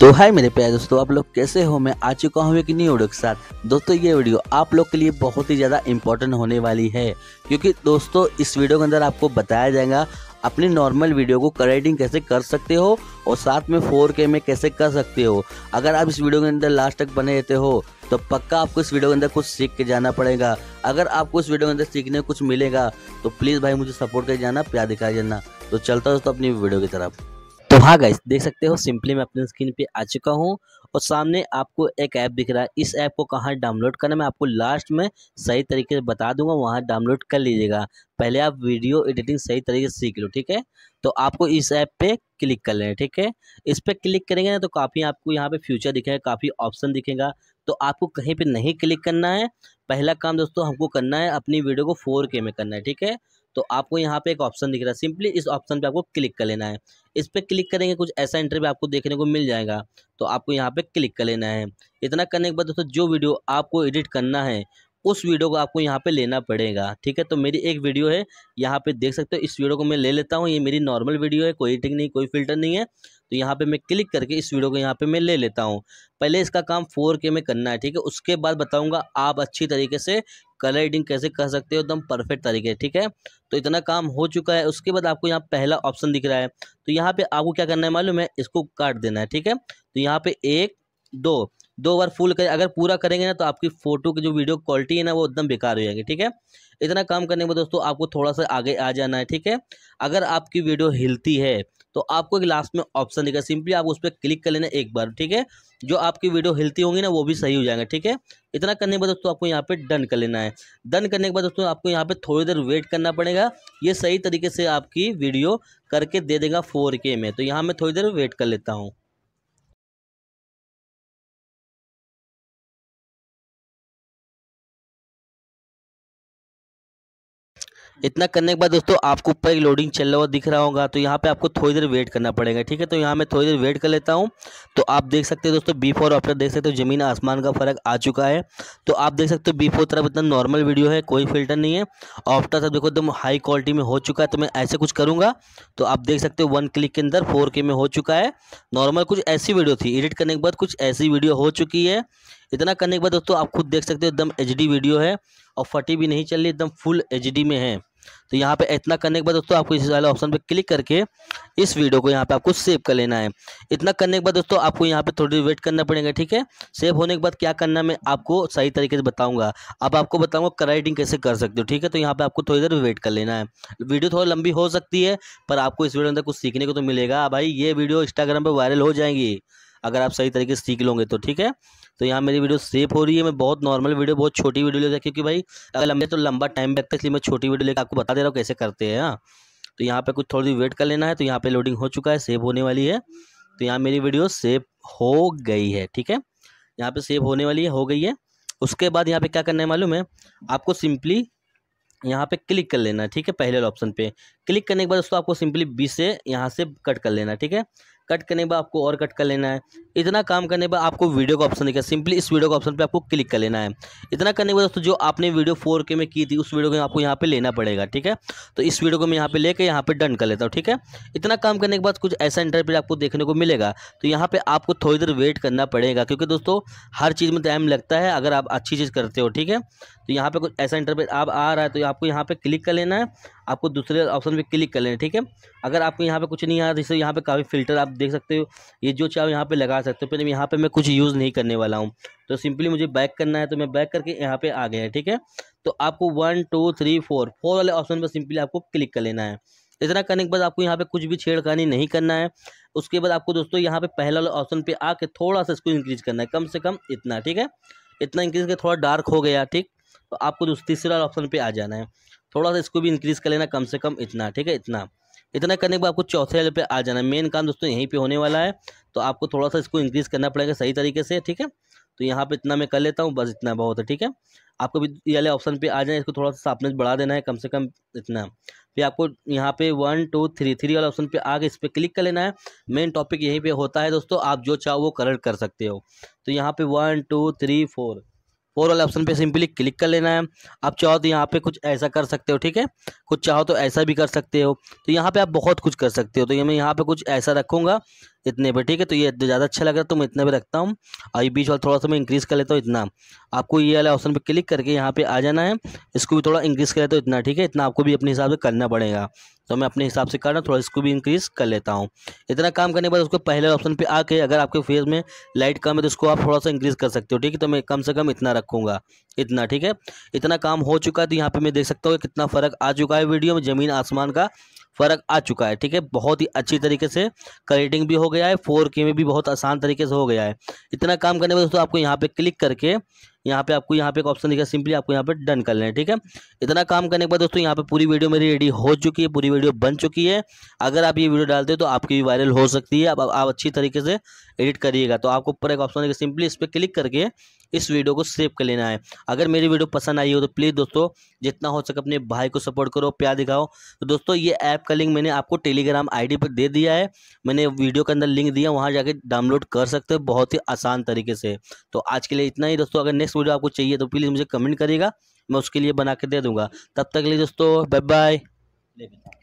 तो हाय मेरे प्यारे दोस्तों आप लोग कैसे हो मैं आ चुका हूँ एक न्यू वीडियो के साथ दोस्तों ये वीडियो आप लोग के लिए बहुत ही ज़्यादा इंपॉर्टेंट होने वाली है क्योंकि दोस्तों इस वीडियो के अंदर आपको बताया जाएगा अपनी नॉर्मल वीडियो को कलर कैसे कर सकते हो और साथ में के में कैसे कर सकते हो अगर आप इस वीडियो के अंदर लास्ट तक बने रहते हो तो पक्का आपको इस वीडियो के अंदर कुछ सीख के जाना पड़ेगा अगर आपको इस वीडियो के अंदर सीखने को कुछ मिलेगा तो प्लीज़ भाई मुझे सपोर्ट कर जाना प्यार दिखाई जाना तो चलता दोस्तों अपनी वीडियो की तरफ हाँ गाइस देख सकते हो सिंपली मैं अपने स्क्रीन पे आ चुका हूँ और सामने आपको एक ऐप दिख रहा है इस ऐप को कहाँ डाउनलोड करना मैं आपको लास्ट में सही तरीके से बता दूंगा वहाँ डाउनलोड कर लीजिएगा पहले आप वीडियो एडिटिंग सही तरीके से सीख लो ठीक है तो आपको इस ऐप पे क्लिक कर लेना ठीक है इस पर क्लिक करेंगे ना तो काफ़ी आपको यहाँ पर फ्यूचर दिखेगा काफ़ी ऑप्शन दिखेगा तो आपको कहीं पर नहीं क्लिक करना है पहला काम दोस्तों हमको करना है अपनी वीडियो को फोर के में करना है ठीक है तो आपको यहाँ पे एक ऑप्शन दिख रहा है सिंपली इस ऑप्शन पे आपको क्लिक कर लेना है इस पर क्लिक करेंगे कुछ ऐसा इंटरव्यू आपको देखने को मिल जाएगा तो आपको यहाँ पे क्लिक कर लेना है इतना करने के बाद दोस्तों जो वीडियो आपको एडिट करना है उस वीडियो को आपको यहाँ पे लेना पड़ेगा ठीक है तो मेरी एक वीडियो है यहाँ पे देख सकते हो इस वीडियो को मैं ले लेता हूँ ये मेरी नॉर्मल वीडियो है कोई एडिटिंग नहीं कोई फिल्टर नहीं है तो यहाँ पे मैं क्लिक करके इस वीडियो को यहाँ पे मैं ले लेता हूँ पहले इसका काम फोर के में करना है ठीक है उसके बाद बताऊँगा आप अच्छी तरीके से कलर एडिंग कैसे कर सकते हो एकदम परफेक्ट तरीके ठीक है तो इतना काम हो चुका है उसके बाद आपको यहाँ पहला ऑप्शन दिख रहा है तो यहाँ पे आपको क्या करना है मालूम है इसको काट देना है ठीक है तो यहाँ पे एक दो दो बार फुल करें अगर पूरा करेंगे ना तो आपकी फ़ोटो की जो वीडियो क्वालिटी है ना वो एकदम बेकार हो जाएगी ठीक है इतना काम करने के बाद दोस्तों आपको थोड़ा सा आगे आ जाना है ठीक है अगर आपकी वीडियो हिलती है तो आपको एक लास्ट में ऑप्शन देगा सिंपली आप उस पर क्लिक कर लेना एक बार ठीक है जो आपकी वीडियो हिलती होंगी ना वो भी सही हो जाएगा ठीक है इतना करने के बाद दोस्तों आपको यहाँ पे डन कर लेना है डन करने के बाद दोस्तों आपको यहाँ पे थोड़ी देर वेट करना पड़ेगा ये सही तरीके से आपकी वीडियो करके दे देगा फोर के में तो यहाँ मैं थोड़ी देर वेट कर लेता हूँ इतना करने के बाद दोस्तों आपको ऊपर एक लोडिंग चल रहा हुआ दिख रहा होगा तो यहाँ पे आपको थोड़ी देर वेट करना पड़ेगा ठीक है तो यहाँ मैं थोड़ी देर वेट कर लेता हूँ तो आप देख सकते हैं दोस्तों बिफोर आफ्टर देख सकते हो ज़मीन आसमान का फ़र्क आ चुका है तो आप देख सकते हो बिफोर तरफ इतना नॉर्मल वीडियो है कोई फिल्टर नहीं है आफ्टर तरफ देखो एकदम हाई क्वालिटी में हो चुका है तो मैं ऐसे कुछ करूँगा तो आप देख सकते हो वन क्लिक के अंदर फोर में हो चुका है नॉर्मल कुछ ऐसी वीडियो थी एडिट करने के बाद कुछ ऐसी वीडियो हो चुकी है इतना करने के बाद दोस्तों आप खुद देख सकते हो एकदम एच वीडियो है और फटी भी नहीं चल रही एकदम फुल एच में है तो यहाँ पे इतना करने के बाद दोस्तों आपको इस वाले ऑप्शन पे क्लिक करके इस वीडियो को यहाँ पे आपको सेव कर लेना है इतना करने के बाद दोस्तों आपको यहाँ पे थोड़ी वेट करना पड़ेगा ठीक है सेव होने के बाद क्या करना मैं आपको सही तरीके से बताऊंगा अब आपको बताऊंगा कलर कैसे कर सकते हो ठीक है तो यहाँ पे आपको थोड़ी देर वेट कर लेना है वीडियो थोड़ी लंबी हो सकती है पर आपको इस वीडियो अंदर कुछ सीखने को तो मिलेगा भाई ये वीडियो इंस्टाग्राम पर वायरल हो जाएंगी अगर आप सही तरीके से सीख लोगे तो ठीक है तो यहाँ मेरी वीडियो सेफ हो रही है मैं बहुत नॉर्मल वीडियो बहुत छोटी वीडियो लेकर क्योंकि भाई अगर लंबे तो लंबा टाइम लगता है इसलिए मैं छोटी वीडियो लेकर आपको बता दे रहा हूँ कैसे करते हैं हाँ तो यहाँ पर कुछ थोड़ी वेट कर लेना है तो यहाँ पर लोडिंग हो चुका है सेव होने वाली है तो यहाँ मेरी वीडियो सेव हो गई है ठीक है यहाँ पर सेव होने वाली है हो गई है उसके बाद यहाँ पर क्या करना है मालूम है आपको सिंपली यहाँ पे क्लिक कर लेना ठीक है पहले ऑप्शन पे क्लिक करने के बाद दोस्तों आपको सिंपली बीस से यहाँ से कट कर लेना ठीक है कट करने के बाद आपको और कट कर लेना है इतना काम करने के बाद आपको वीडियो का ऑप्शन देखा सिंपली इस वीडियो का ऑप्शन पे आपको क्लिक कर लेना है इतना करने के बाद दोस्तों जो आपने वीडियो फोर के में की थी उस वीडियो को आपको यहाँ पे लेना पड़ेगा ठीक है तो इस वीडियो को मैं यहाँ पे लेके यहाँ पे डन कर लेता हूँ ठीक है इतना काम करने के बाद कुछ ऐसा इंटरप्रेट आपको देखने को मिलेगा तो यहाँ पर आपको थोड़ी देर वेट करना पड़ेगा क्योंकि दोस्तों हर चीज़ में टाइम लगता है अगर आप अच्छी चीज़ करते हो ठीक है तो यहाँ पे कुछ ऐसा इंटरफेस आप आ रहा है तो आपको यहाँ पे क्लिक कर लेना है आपको दूसरे ऑप्शन पे क्लिक कर लेना है ठीक है अगर आपको यहाँ पे कुछ नहीं आ रहा जैसे यहाँ पे काफ़ी फिल्टर आप देख सकते हो ये जो चाहे यहाँ पे लगा सकते हो पहले यहाँ पे मैं कुछ यूज़ नहीं करने वाला हूँ तो सिंपली मुझे बैक करना है तो मैं बैक करके यहाँ पर आ गया ठीक है तो आपको one two three four four वाले ऑप्शन पर सिंपली आपको क्लिक कर लेना है इतना करने के बाद आपको यहाँ पे कुछ भी छेड़खानी नहीं करना है उसके बाद आपको दोस्तों यहाँ पे पहला वाला ऑप्शन पे आके थोड़ा सा इसको इंक्रीज करना है कम से कम इतना ठीक है इतना इंक्रीज कर थोड़ा डार्क हो गया ठीक तो आपको तीसरे तीसरा ऑप्शन पे आ जाना है थोड़ा सा इसको भी इंक्रीज़ कर लेना कम से कम इतना ठीक है इतना इतना करने के बाद आपको चौथे लेवल पे आ जाना है मेन काम दोस्तों यहीं पे होने वाला है तो आपको थोड़ा सा इसको इंक्रीज़ करना पड़ेगा सही तरीके से ठीक है तो यहाँ पे इतना मैं कर लेता हूँ बस इतना बहुत है ठीक है आपको भी ये वाले ऑप्शन पे आ है इसको थोड़ा सा साफनेस बढ़ा देना है कम से कम इतना फिर आपको यहाँ पे वन टू थ्री थ्री वाला ऑप्शन पे आगे इस पर क्लिक कर लेना है मेन टॉपिक यहीं पे होता है दोस्तों आप जो चाहो वो कलर कर सकते हो तो यहाँ पे वन टू थ्री फोर और वाले ऑप्शन पे सिंपली क्लिक कर लेना है आप चाहो तो यहाँ पे कुछ ऐसा कर सकते हो ठीक है कुछ चाहो तो ऐसा भी कर सकते हो तो यहाँ पे आप बहुत कुछ कर सकते हो तो ये मैं यहाँ पे कुछ ऐसा रखूँगा इतने पे ठीक है तो ये ज़्यादा अच्छा लग रहा है तो मैं इतने पे रखता हूँ और ये बीच वाला थोड़ा सा मैं इंक्रीज़ कर लेता हूँ इतना आपको ये वाला ऑप्शन पर क्लिक करके यहाँ पर आ जाना है इसको भी थोड़ा इंक्रीज़ कर लेता हूँ इतना ठीक है इतना आपको भी अपने हिसाब से करना पड़ेगा तो मैं अपने हिसाब से कर रहा हूँ थोड़ा इसको भी इंक्रीज़ कर लेता हूँ इतना काम करने के बाद उसको पहले ऑप्शन पर आके अगर आपके फेस में लाइट कम है तो उसको आप थोड़ा सा इंक्रीज़ कर सकते हो ठीक है तो मैं कम से कम इतना रखूँगा इतना ठीक है इतना काम हो चुका है तो यहाँ पर मैं देख सकता हूँ कितना फ़र्क आ चुका है वीडियो में ज़मीन आसमान का फ़र्क आ चुका है ठीक है बहुत ही अच्छी तरीके से क्रेडिटिंग भी हो गया है फोर के में भी बहुत आसान तरीके से हो गया है इतना काम करने में दोस्तों आपको यहाँ पर क्लिक करके यहाँ पे आपको यहाँ पे एक ऑप्शन दिखा सिंपली आपको यहाँ पे डन कर लेना ठीक है इतना काम करने के बाद दोस्तों यहाँ पे पूरी वीडियो मेरी रेडी हो चुकी है पूरी वीडियो बन चुकी है अगर आप ये वीडियो डालते हो तो आपकी भी वायरल हो सकती है आप, आप अच्छी तरीके से एडिट करिएगा तो आपको ऊपर एक ऑप्शन देखिए सिंपली इस पर क्लिक करके इस वीडियो को सेव कर लेना है अगर मेरी वीडियो पसंद आई हो तो प्लीज़ दोस्तों जितना हो सके अपने भाई को सपोर्ट करो प्यार दिखाओ तो दोस्तों ये ऐप का लिंक मैंने आपको टेलीग्राम आईडी पर दे दिया है मैंने वीडियो के अंदर लिंक दिया वहाँ जाके डाउनलोड कर सकते हो बहुत ही आसान तरीके से तो आज के लिए इतना ही दोस्तों अगर नेक्स्ट वीडियो आपको चाहिए तो प्लीज़ मुझे कमेंट करिएगा मैं उसके लिए बना के दे दूँगा तब तक के लिए दोस्तों बाय बाय